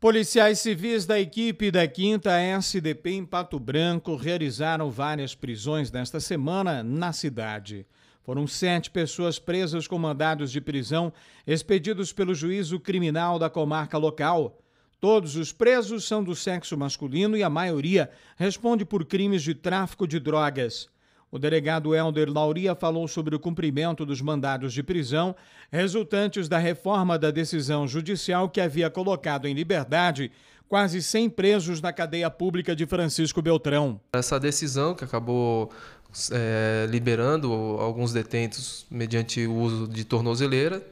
Policiais civis da equipe da 5 SDP em Pato Branco realizaram várias prisões nesta semana na cidade. Foram sete pessoas presas com mandados de prisão expedidos pelo juízo criminal da comarca local. Todos os presos são do sexo masculino e a maioria responde por crimes de tráfico de drogas. O delegado Helder Lauria falou sobre o cumprimento dos mandados de prisão resultantes da reforma da decisão judicial que havia colocado em liberdade quase 100 presos na cadeia pública de Francisco Beltrão. Essa decisão que acabou é, liberando alguns detentos mediante o uso de tornozeleira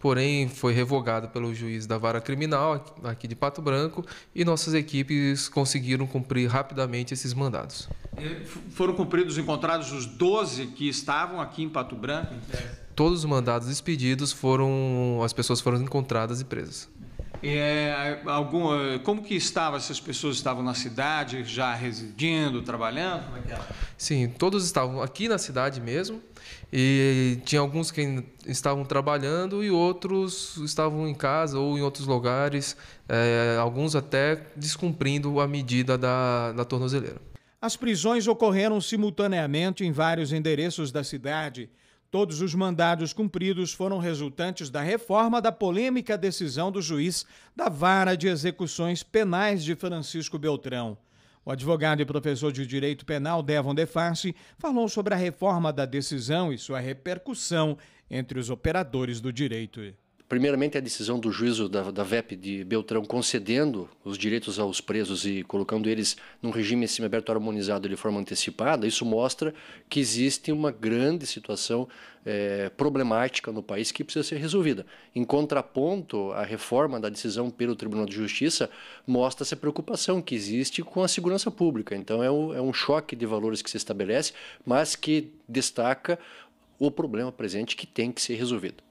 porém foi revogada pelo juiz da vara criminal aqui de Pato Branco e nossas equipes conseguiram cumprir rapidamente esses mandados. É, foram cumpridos, encontrados os 12 que estavam aqui em Pato Branco? Todos os mandados expedidos foram. As pessoas foram encontradas e presas. É, algum, é, como que estavam essas pessoas? Estavam na cidade, já residindo, trabalhando? Como é que era? Sim, todos estavam aqui na cidade mesmo. E tinha alguns que estavam trabalhando e outros estavam em casa ou em outros lugares, é, alguns até descumprindo a medida da, da tornozeleira. As prisões ocorreram simultaneamente em vários endereços da cidade. Todos os mandados cumpridos foram resultantes da reforma da polêmica decisão do juiz da Vara de Execuções Penais de Francisco Beltrão. O advogado e professor de Direito Penal Devon Deface falou sobre a reforma da decisão e sua repercussão entre os operadores do direito primeiramente a decisão do juízo da, da, VEP de Beltrão concedendo os direitos aos presos e colocando eles num regime semiaberto harmonizado de forma antecipada, isso mostra que existe uma grande situação é, problemática no país que precisa ser resolvida. Em contraponto, a reforma da decisão pelo Tribunal de Justiça mostra essa preocupação que existe com a segurança pública. Então é um, é um choque de valores que se estabelece, mas que destaca o problema presente que tem que ser resolvido.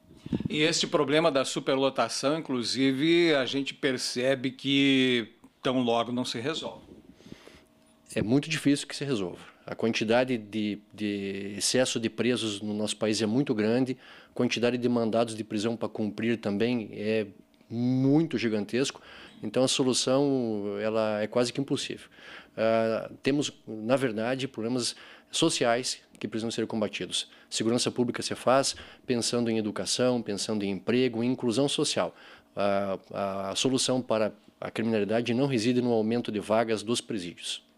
E este problema da superlotação, inclusive, a gente percebe que tão logo não se resolve. É muito difícil que se resolva. A quantidade de, de, excesso de presos no nosso país é muito grande, a quantidade de mandados de prisão para cumprir também é muito gigantesco. Então a solução ela é quase que impossível uh, temos, na verdade, problemas sociais que precisam ser combatidos. Segurança pública se faz pensando em educação, pensando em emprego, em inclusão social. Uh, a solução para a criminalidade não reside no aumento de vagas dos presídios.